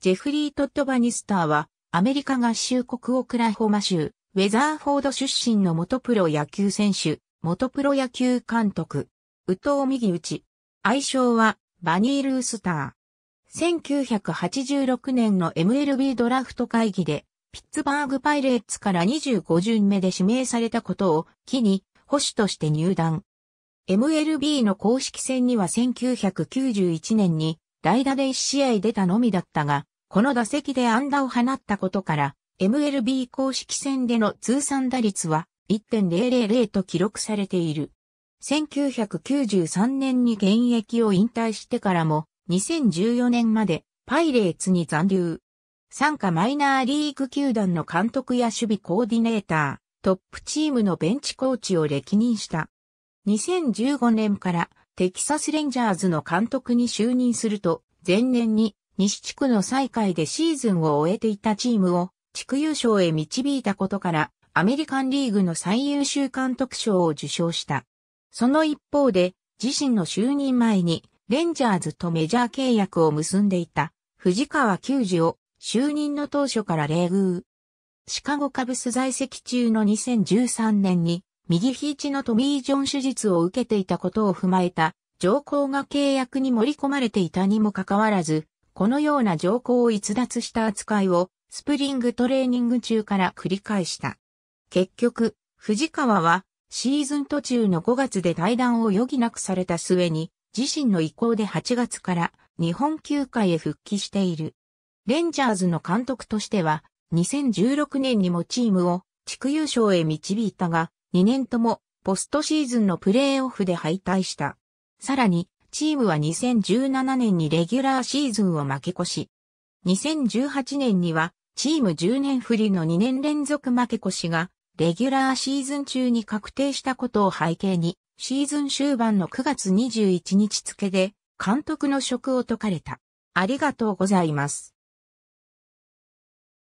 ジェフリー・トッド・バニスターは、アメリカ合衆国オクラホマ州、ウェザーフォード出身の元プロ野球選手、元プロ野球監督、宇藤右内。愛称は、バニー・ルースター。1986年の MLB ドラフト会議で、ピッツバーグパイレーツから25巡目で指名されたことを機に、保守として入団。MLB の公式戦には1991年に代打で1試合出たのみだったが、この打席で安打を放ったことから、MLB 公式戦での通算打率は1.000と記録されている。1993年に現役を引退してからも、2014年までパイレーツに残留。参加マイナーリーグ球団の監督や守備コーディネーター、トップチームのベンチコーチを歴任した。2015年からテキサスレンジャーズの監督に就任すると、前年に西地区の最下位でシーズンを終えていたチームを地区優勝へ導いたことから、アメリカンリーグの最優秀監督賞を受賞した。その一方で、自身の就任前に、レンジャーズとメジャー契約を結んでいた、藤川球児を、就任の当初から礼遇。シカゴカブス在籍中の2013年に、右肘のトミー・ジョン手術を受けていたことを踏まえた、上皇が契約に盛り込まれていたにもかかわらず、このような条項を逸脱した扱いをスプリングトレーニング中から繰り返した。結局、藤川はシーズン途中の5月で退団を余儀なくされた末に自身の意向で8月から日本球界へ復帰している。レンジャーズの監督としては2016年にもチームを地区優勝へ導いたが2年ともポストシーズンのプレーオフで敗退した。さらにチームは2017年にレギュラーシーズンを負け越し、2018年にはチーム10年振りの2年連続負け越しが、レギュラーシーズン中に確定したことを背景に、シーズン終盤の9月21日付で、監督の職を解かれた。ありがとうございます。